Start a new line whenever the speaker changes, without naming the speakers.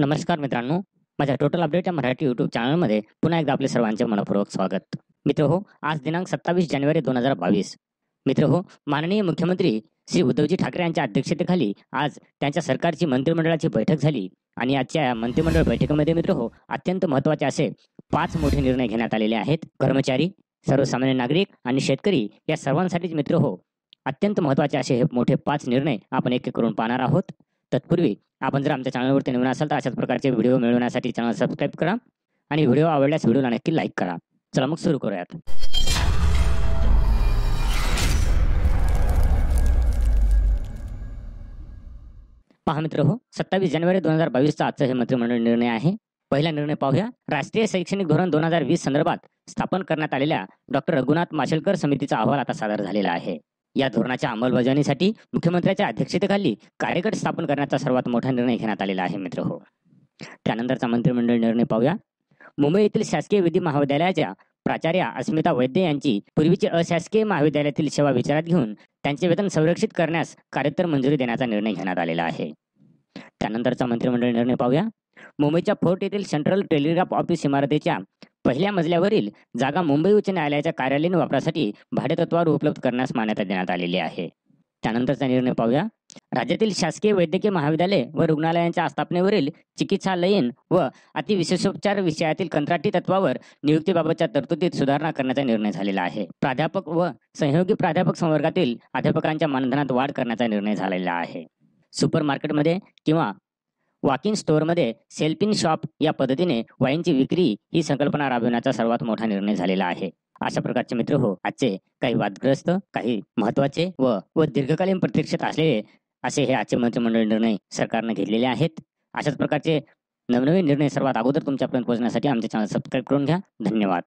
नमस्कार मित्रांनो माझ्या टोटल अपडेट या मराठी युट्यूब चॅनलमध्ये पुन्हा एकदा आपले सर्वांचे मनपूर्वक स्वागत मित्र हो आज दिनांक सत्तावीस जानेवारी दोन हजार बावीस मित्र हो माननीय मुख्यमंत्री श्री उद्धवजी ठाकरे यांच्या अध्यक्षतेखाली आज त्यांच्या सरकारची मंत्रिमंडळाची बैठक झाली आणि आजच्या मंत्रिमंडळ बैठकीमध्ये मित्र हो अत्यंत महत्त्वाचे असे पाच मोठे निर्णय घेण्यात आलेले आहेत कर्मचारी सर्वसामान्य नागरिक आणि शेतकरी या सर्वांसाठीच मित्र हो अत्यंत महत्वाचे असे हे मोठे पाच निर्णय आपण एक एक करून पाहणार आहोत तत्पूर्वी आपण जर आमच्या चॅनलवरती नवीन असाल तर अशाच प्रकारचे व्हिडिओ मिळवण्यासाठी चॅनल सबस्क्राईब करा आणि व्हिडिओ आवडल्यास व्हिडिओला नक्की लाईक करा चला मग सुरू करूयात पहा मित्र हो सत्तावीस जानेवारी दोन हजार बावीसचा आजचा हे मंत्रिमंडळ निर्णय आहे पहिला निर्णय पाहूया राष्ट्रीय शैक्षणिक धोरण दोन हजार वीस संदर्भात स्थापन करण्यात आलेल्या डॉक्टर रघुनाथ माशेलकर समितीचा अहवाल आता सादर झालेला आहे या धोरणाच्या अंमलबजावणीसाठी मुख्यमंत्र्यांच्या अध्यक्षतेखाली कार्यगट स्थापन करण्याचा सर्वात मोठा निर्णय घेण्यात आलेला आहे मित्र हो त्यानंतरचा मंत्रिमंडळ निर्णय पाहूया मुंबई येथील शासकीय विधी महाविद्यालयाच्या प्राचार्य अस्मिता वैद्य यांची पूर्वीची अशासकीय महाविद्यालयातील सेवा विचारात घेऊन त्यांचे वेतन संरक्षित करण्यास कार्यतर मंजुरी देण्याचा निर्णय घेण्यात आलेला आहे त्यानंतरचा मंत्रिमंडळ निर्णय पाहूया मुंबईच्या फोर्ट येथील सेंट्रल टेलिग्राफ ऑफिस इमारतीच्या पहिल्या मजल्यावरील जागा मुंबई उच्च न्यायालयाच्या कार्यालयीन वापरासाठी भाडेतत्वावर उपलब्ध करण्यास मान्यता देण्यात आलेली आहे त्यानंतरचा निर्णय पाहूया राज्यातील शासकीय वैद्यकीय महाविद्यालय व रुग्णालयांच्या आस्थापनेवरील चिकित्सालयीन व अतिविशेषोपचार विषयातील कंत्राटी तत्वावर नियुक्तीबाबतच्या तरतुदीत सुधारणा करण्याचा निर्णय झालेला आहे प्राध्यापक व सहयोगी प्राध्यापक संवर्गातील अध्यापकांच्या मानधनात वाढ करण्याचा निर्णय झालेला आहे सुपर मार्केटमध्ये किंवा वॉकिंग स्टोअरमध्ये सेल्फिन शॉप या पद्धतीने वाईनची विक्री ही संकल्पना राबविण्याचा सर्वात मोठा निर्णय झालेला आहे अशा प्रकारचे मित्र हो आजचे काही वादग्रस्त काही महत्वाचे व व दीर्घकालीन प्रतीक्षेत असलेले असे हे आजचे मंत्रिमंडळ निर्णय सरकारने घेतलेले आहेत अशाच प्रकारचे नवनवीन निर्णय सर्वात अगोदर तुमच्यापर्यंत पोहोचण्यासाठी आमचे चॅनल सबस्क्राईब करून घ्या धन्यवाद